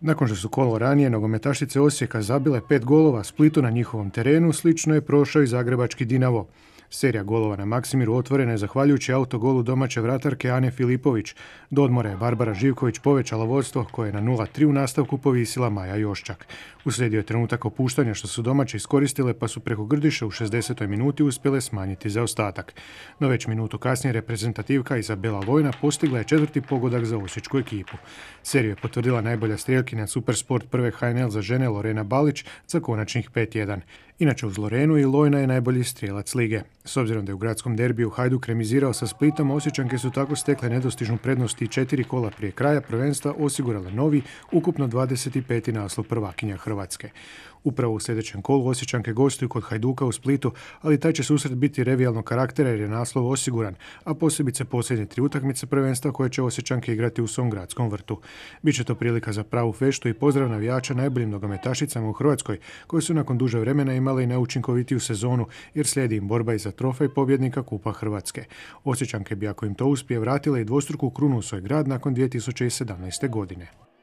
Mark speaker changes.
Speaker 1: Nakon što su kolo ranije nogometašice Osijeka zabile pet golova Splitu na njihovom terenu, slično je prošao i zagrebački Dinavo. Serija golova na Maksimiru otvorena je zahvaljujući autogolu domaće vratarke Ane Filipović. Do odmora je Barbara Živković povećala vodstvo koje je na 0-3 u nastavku povisila Maja Joščak. Uslijedio je trenutak opuštanja što su domaće iskoristile pa su preko Grdiša u 60. minuti uspjele smanjiti zaostatak. No već minutu kasnije reprezentativka Izabela Vojna postigla je četvrti pogodak za osječku ekipu. Seriju je potvrdila najbolja strelkinja Supersport prve HNL za žene Lorena Balić za konačnih 5-1. Inače uz Lorenu i Lojna je najbolji strijelac lige. S obzirom da je u gradskom derbiju Hajduk remizirao sa Splitom, Osjećanke su tako stekle nedostižnu prednost i četiri kola prije kraja prvenstva osigurale novi, ukupno 25. naslov prvakinja Hrvatske. Upravo u sljedećem kolu Osjećanke gostuju kod Hajduka u Splitu, ali taj će susret biti revijalnog karaktera jer je naslov osiguran, a posebice posljednje tri utakmice prvenstva koje će Osjećanke igrati u svom gradskom vrtu. Biće to prilika za pravu feštu i pozdrav navijača najboljim nogometašicama u Hrvatskoj, koje su nakon duže vremena i neučinkovitiju sezonu jer slijedi im borba i za trofej pobjednika Kupa Hrvatske. Osjećanke bi ako im to uspije vratile i dvostruku krunu u svoj grad nakon 2017. godine.